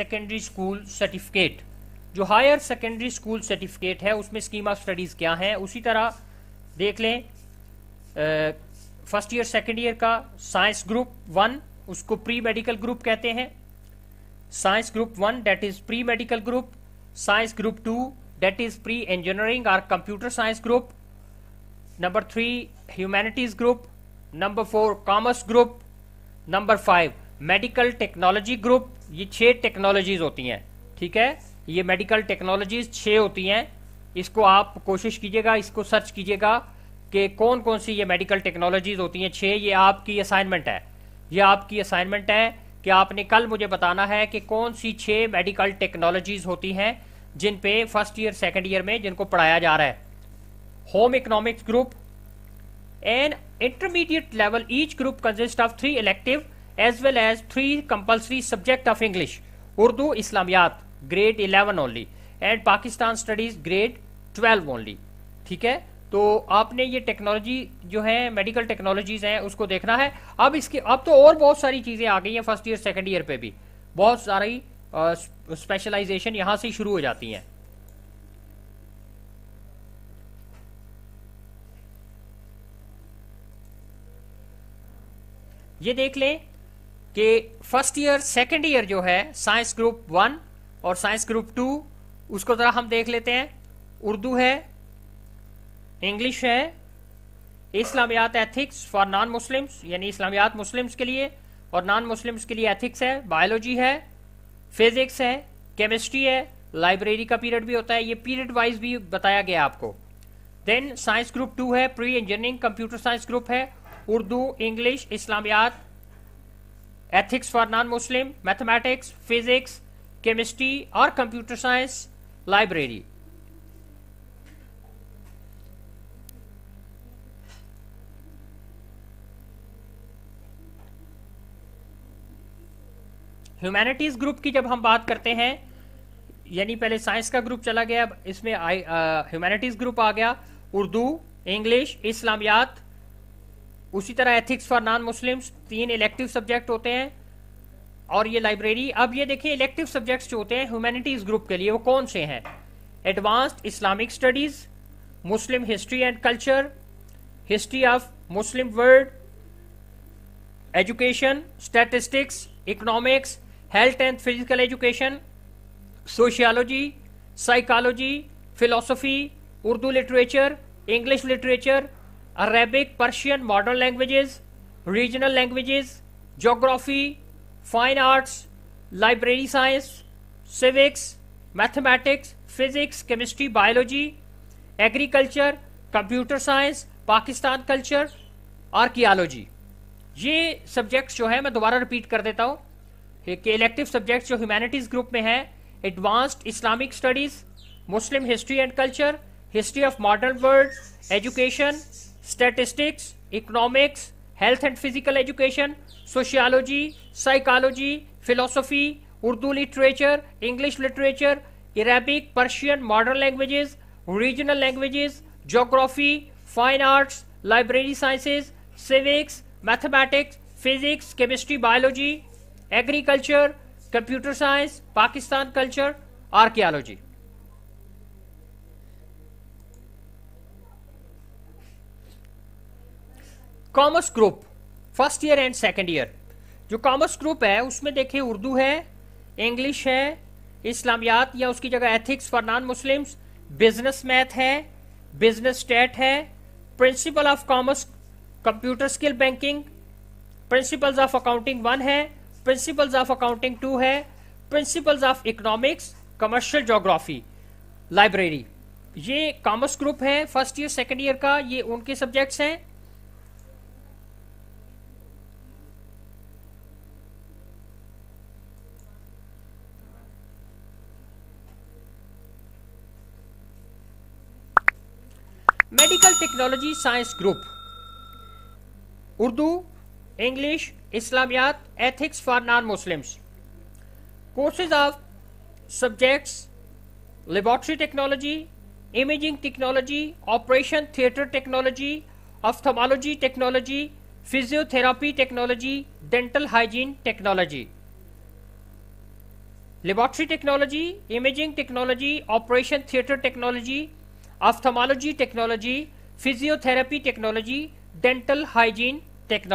Secondary school certificate जो higher secondary school certificate है उसमें स्कीम ऑफ स्टडीज़ क्या है उसी तरह देख लें फर्स्ट ईयर सेकेंड ईयर का साइंस ग्रुप वन उसको प्री मेडिकल ग्रुप कहते हैं science group one that is pre medical group science group two that is pre engineering और computer science group number three humanities group number four commerce group number five medical technology group ये छह technologies होती हैं ठीक है ये medical technologies छह होती हैं इसको आप कोशिश कीजिएगा इसको सर्च कीजिएगा कि कौन कौन सी ये मेडिकल टेक्नोलॉजीज होती हैं छह ये आपकी असाइनमेंट है ये आपकी असाइनमेंट है कि आपने कल मुझे बताना है कि कौन सी छह मेडिकल टेक्नोलॉजीज होती हैं जिन पे फर्स्ट ईयर सेकेंड ईयर में जिनको पढ़ाया जा रहा है home economics group and intermediate level each group consist of three elective as well as three compulsory subject of English Urdu इस्लामियात grade eleven only and Pakistan studies grade twelve only ठीक है तो आपने ये टेक्नोलॉजी जो है मेडिकल टेक्नोलॉजीज हैं उसको देखना है अब इसके अब तो और बहुत सारी चीज़ें आ गई हैं फर्स्ट ईयर सेकेंड ईयर पे भी बहुत सारी स्पेशलाइजेशन यहां से शुरू हो जाती हैं ये देख लें कि फर्स्ट ईयर सेकेंड ईयर जो है साइंस ग्रुप वन और साइंस ग्रुप टू उसको ज़रा हम देख लेते हैं उर्दू है इंग्लिश है इस्लामियात एथिक्स फॉर नॉन मुस्लिम्स यानी इस्लामियात मुस्लिम्स के लिए और नॉन मुस्लिम्स के लिए एथिक्स है बायोलॉजी है फिजिक्स है केमिस्ट्री है लाइब्रेरी का पीरियड भी होता है ये पीरियड वाइज भी बताया गया आपको देन साइंस ग्रुप टू है pre engineering computer science group है उर्दू इंग्लिश इस्लामियात ethics for non Muslim mathematics physics chemistry और computer science library humanities group की जब हम बात करते हैं यानी पहले साइंस का ग्रुप चला गया अब इसमें ह्यूमैनिटीज ग्रुप uh, आ गया उर्दू इंग्लिश इस्लामियात उसी तरह एथिक्स फॉर नॉन मुस्लिम्स तीन इलेक्टिव सब्जेक्ट होते हैं और ये लाइब्रेरी अब ये देखिए इलेक्टिव सब्जेक्ट्स जो होते हैं ह्यूमैनिटीज़ ग्रुप के लिए वो कौन से हैं advanced Islamic studies Muslim history and culture history of Muslim world education statistics economics health and physical education sociology psychology philosophy Urdu literature English literature Arabic Persian modern languages regional languages geography fine arts library science civics mathematics physics chemistry biology agriculture computer science Pakistan culture archaeology ये subjects जो है मैं दोबारा repeat कर देता हूँ कि elective subjects जो ह्यूमैनिटीज़ ग्रुप में है advanced Islamic studies Muslim history and culture history of modern world education statistics, economics, health and physical education, sociology, psychology, philosophy, Urdu literature, English literature, Arabic, Persian, modern languages, regional languages, geography, fine arts, library sciences, civics, mathematics, physics, chemistry, biology, agriculture, computer science, Pakistan culture, archaeology. Commerce group first year and second year जो commerce group है उसमें देखिए उर्दू है English है इस्लामियात या उसकी जगह ethics for non Muslims business math है बिजनेस स्टेट है principle of commerce computer skill banking principles of accounting one है प्रिंसिपल्स ऑफ अकाउंटिंग टू है principles of economics commercial geography library ये कॉमर्स ग्रुप है फर्स्ट ईयर सेकेंड ईयर का ये उनके subjects हैं medical technology science group Urdu English इस्लामियात ethics for non Muslims courses of subjects laboratory technology imaging technology operation theatre technology ophthalmology technology physiotherapy technology dental hygiene technology laboratory technology imaging technology operation theatre technology ophthalmology technology physiotherapy technology dental hygiene technology